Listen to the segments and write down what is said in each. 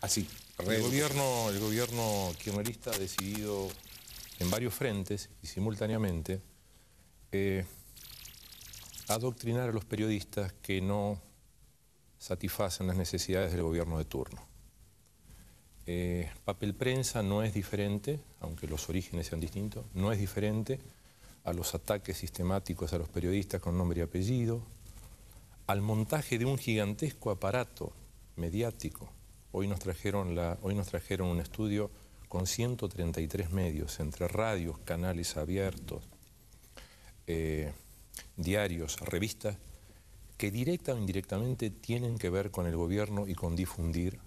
Así. El gobierno, el gobierno kirchnerista ha decidido en varios frentes y simultáneamente eh, adoctrinar a los periodistas que no satisfacen las necesidades del gobierno de turno. Eh, papel prensa no es diferente, aunque los orígenes sean distintos, no es diferente a los ataques sistemáticos a los periodistas con nombre y apellido, al montaje de un gigantesco aparato mediático Hoy nos trajeron, hoy nos trajeron un estudio con 133 medios, entre radios, canales abiertos, eh, diarios, revistas, que directa o indirectamente tienen que ver con el gobierno y con difundir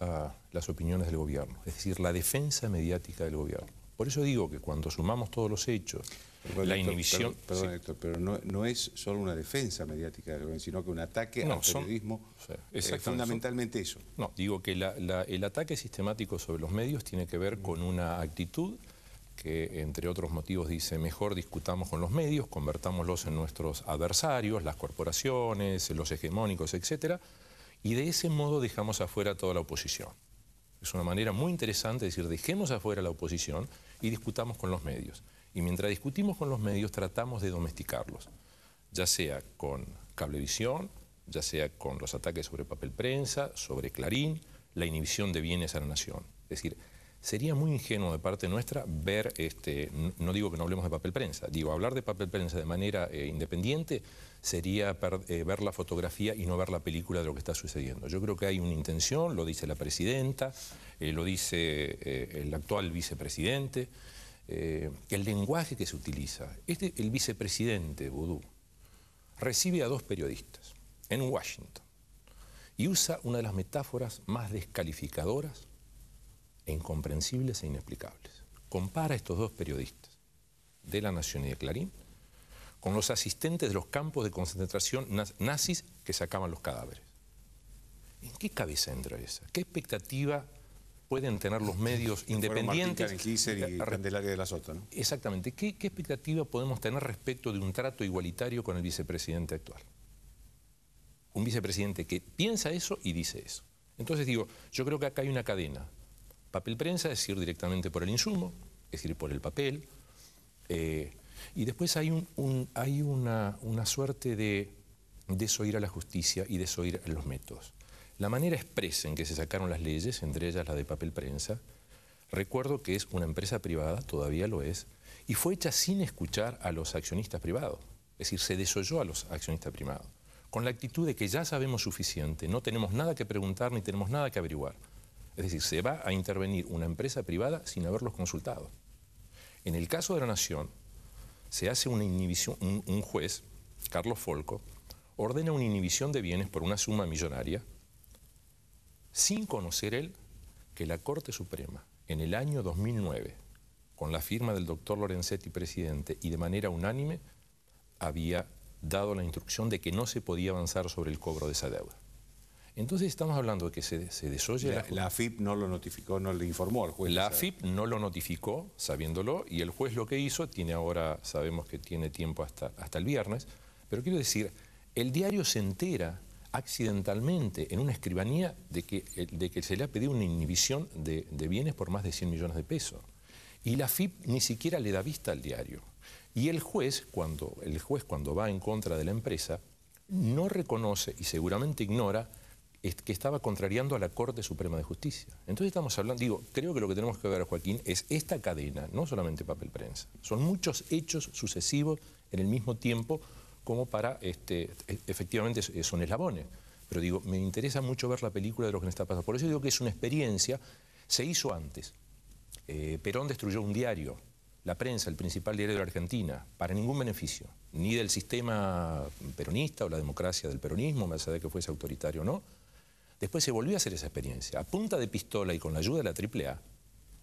ah, las opiniones del gobierno, es decir, la defensa mediática del gobierno. Por eso digo que cuando sumamos todos los hechos, la inhibición... Perdón, Héctor, pero no, es solo una defensa mediática sino que un ataque al periodismo es eh, fundamentalmente eso. No, digo que el ataque sistemático sobre los medios tiene que ver con una actitud que entre otros motivos dice mejor discutamos con los medios, convertámoslos en nuestros adversarios, las corporaciones, los hegemónicos, etc. Y de ese modo dejamos afuera toda la oposición. Es una manera muy interesante de decir, dejemos afuera la oposición y discutamos con los medios. Y mientras discutimos con los medios, tratamos de domesticarlos, ya sea con cablevisión, ya sea con los ataques sobre papel prensa, sobre Clarín, la inhibición de bienes a la nación. Es decir, Sería muy ingenuo de parte nuestra ver, este, no digo que no hablemos de papel prensa, digo, hablar de papel prensa de manera eh, independiente sería eh, ver la fotografía y no ver la película de lo que está sucediendo. Yo creo que hay una intención, lo dice la presidenta, eh, lo dice el actual vicepresidente, el lenguaje que se utiliza. Este, el vicepresidente, Vudú, recibe a dos periodistas en Washington y usa una de las metáforas más descalificadoras incomprensibles e inexplicables. Compara estos dos periodistas, de La Nación y de Clarín, con los asistentes de los campos de concentración nazis que sacaban los cadáveres. ¿En qué cabeza entra esa? ¿Qué expectativa pueden tener los medios independientes? Fueron y eh, de la Sota, Exactamente. ¿Qué expectativa podemos tener respecto de un trato igualitario con el vicepresidente actual? Un vicepresidente que piensa eso y dice eso. Entonces digo, yo creo que acá hay una cadena Papel prensa es ir directamente por el insumo, es ir por el papel. Eh, y después hay, una, una, suerte de desoír a la justicia y desoír a los métodos. La manera expresa en que se sacaron las leyes, entre ellas la de papel prensa, recuerdo que es una empresa privada, todavía lo es, y fue hecha sin escuchar a los accionistas privados. Es decir, se desoyó a los accionistas privados, con la actitud de que ya sabemos suficiente, no tenemos nada que preguntar ni tenemos nada que averiguar. Es decir, se va a intervenir una empresa privada sin haberlos consultado. En el caso de la Nación, se hace una inhibición, un, juez, Carlos Folco, ordena una inhibición de bienes por una suma millonaria, sin conocer él que la Corte Suprema, en el año 2009, con la firma del doctor Lorenzetti, presidente, y de manera unánime, había dado la instrucción de que no se podía avanzar sobre el cobro de esa deuda. Entonces estamos hablando de que se, se desoye... La, la, no lo notificó, no le informó al juez. La FIP no lo notificó, sabiéndolo, y el juez lo que hizo, tiene ahora, sabemos que tiene tiempo hasta, hasta el viernes, pero quiero decir, el diario se entera accidentalmente en una escribanía de que, eh, de que se le ha pedido una inhibición de, bienes por más de 100 millones de pesos. Y la FIP ni siquiera le da vista al diario. Y el juez, cuando, el juez, cuando va en contra de la empresa, no reconoce y seguramente ignora que estaba contrariando a la Corte Suprema de Justicia. Entonces estamos hablando, digo, creo que lo que tenemos que ver, Joaquín, es esta cadena, no solamente papel prensa. Son muchos hechos sucesivos en el mismo tiempo como para, este, e, efectivamente, son eslabones. Pero digo, me interesa mucho ver la película de lo que me está pasando. Por eso digo que es una experiencia, se hizo antes. Eh, Perón destruyó un diario, la prensa, el principal diario de la Argentina, para ningún beneficio, ni del sistema peronista o la democracia del peronismo, más allá de que fuese autoritario o no, Después se volvió a hacer esa experiencia. A punta de pistola y con la ayuda de la AAA,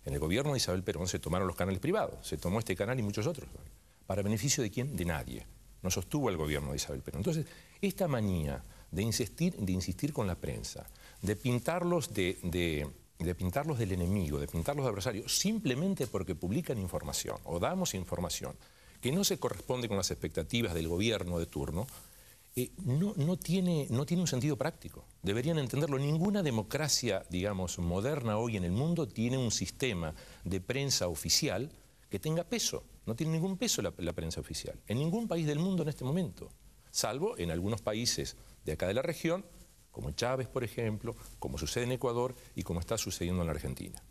en el gobierno de Isabel Perón se tomaron los canales privados. Se tomó este canal y muchos otros. ¿Para beneficio de quién? De nadie. No sostuvo el gobierno de Isabel Perón. Entonces, esta manía de insistir, de insistir con la prensa, de pintarlos de pintarlos del enemigo, de pintarlos de adversario, simplemente porque publican información o damos información que no se corresponde con las expectativas del gobierno de turno, no, no, tiene, no tiene un sentido práctico. Deberían entenderlo. Ninguna democracia, digamos, moderna hoy en el mundo tiene un sistema de prensa oficial que tenga peso. No tiene ningún peso la prensa oficial, en ningún país del mundo en este momento, salvo en algunos países de acá de la región, como Chávez, por ejemplo, como sucede en Ecuador y como está sucediendo en la Argentina.